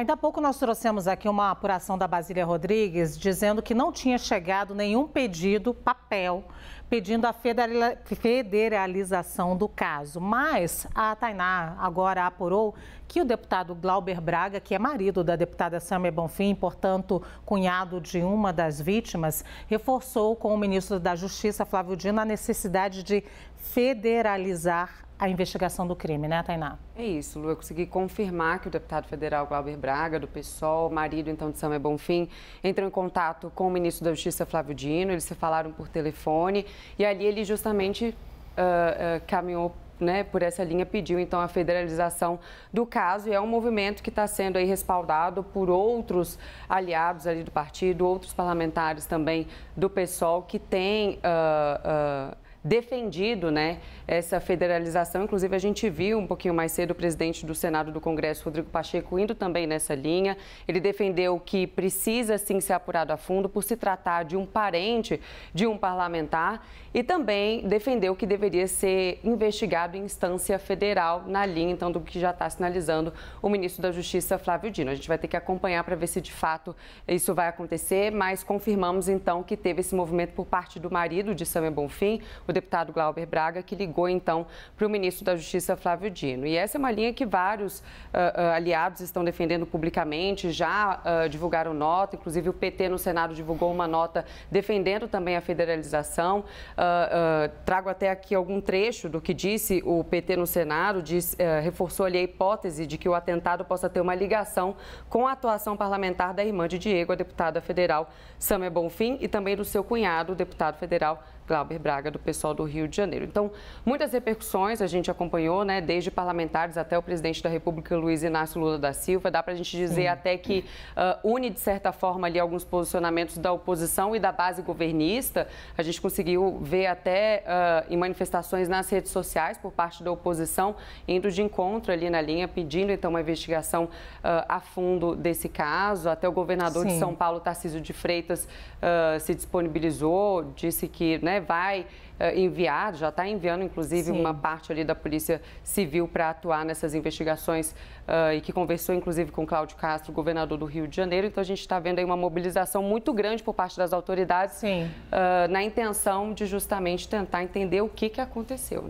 Ainda há pouco nós trouxemos aqui uma apuração da Basília Rodrigues dizendo que não tinha chegado nenhum pedido, papel, pedindo a federalização do caso. Mas a Tainá agora apurou que o deputado Glauber Braga, que é marido da deputada Samia Bonfim, portanto cunhado de uma das vítimas, reforçou com o ministro da Justiça, Flávio Dino, a necessidade de federalizar a investigação do crime, né, Tainá? É isso, Lu. Eu consegui confirmar que o deputado federal Glauber Braga, do PSOL, marido então de Samuel é Bonfim, entrou em contato com o ministro da Justiça, Flávio Dino. Eles se falaram por telefone e ali ele justamente uh, uh, caminhou né, por essa linha, pediu então a federalização do caso e é um movimento que está sendo aí respaldado por outros aliados ali do partido, outros parlamentares também do PSOL que tem uh, defendido né, essa federalização. Inclusive, a gente viu um pouquinho mais cedo o presidente do Senado do Congresso, Rodrigo Pacheco, indo também nessa linha. Ele defendeu que precisa sim ser apurado a fundo por se tratar de um parente de um parlamentar e também defendeu que deveria ser investigado em instância federal na linha, então, do que já está sinalizando o ministro da Justiça, Flávio Dino. A gente vai ter que acompanhar para ver se de fato isso vai acontecer, mas confirmamos então que teve esse movimento por parte do marido de Samia Bonfim, o deputado Glauber Braga, que ligou então para o ministro da Justiça, Flávio Dino. E essa é uma linha que vários uh, aliados estão defendendo publicamente, já uh, divulgaram nota, inclusive o PT no Senado divulgou uma nota defendendo também a federalização. Uh, trago até aqui algum trecho do que disse o PT no Senado, diz, eh, reforçou ali a hipótese de que o atentado possa ter uma ligação com a atuação parlamentar da irmã de Diego, a deputada federal Samia Bonfim, e também do seu cunhado, o deputado federal Glauber Braga, do PSOL do Rio de Janeiro. Então, muitas repercussões a gente acompanhou, né, desde parlamentares até o presidente da República, Luiz Inácio Lula da Silva. Dá para a gente dizer Sim. até que uh, une, de certa forma, ali alguns posicionamentos da oposição e da base governista. A gente conseguiu ver até uh, em manifestações nas redes sociais por parte da oposição, indo de encontro ali na linha, pedindo então uma investigação uh, a fundo desse caso. Até o governador Sim. de São Paulo, Tarcísio de Freitas, se disponibilizou, disse que né, vai enviar, já está enviando inclusive Sim. uma parte ali da Polícia Civil para atuar nessas investigações uh, e que conversou inclusive com Cláudio Castro, governador do Rio de Janeiro. Então a gente está vendo aí uma mobilização muito grande por parte das autoridades uh, na intenção de justamente tentar entender o que, que aconteceu. Né?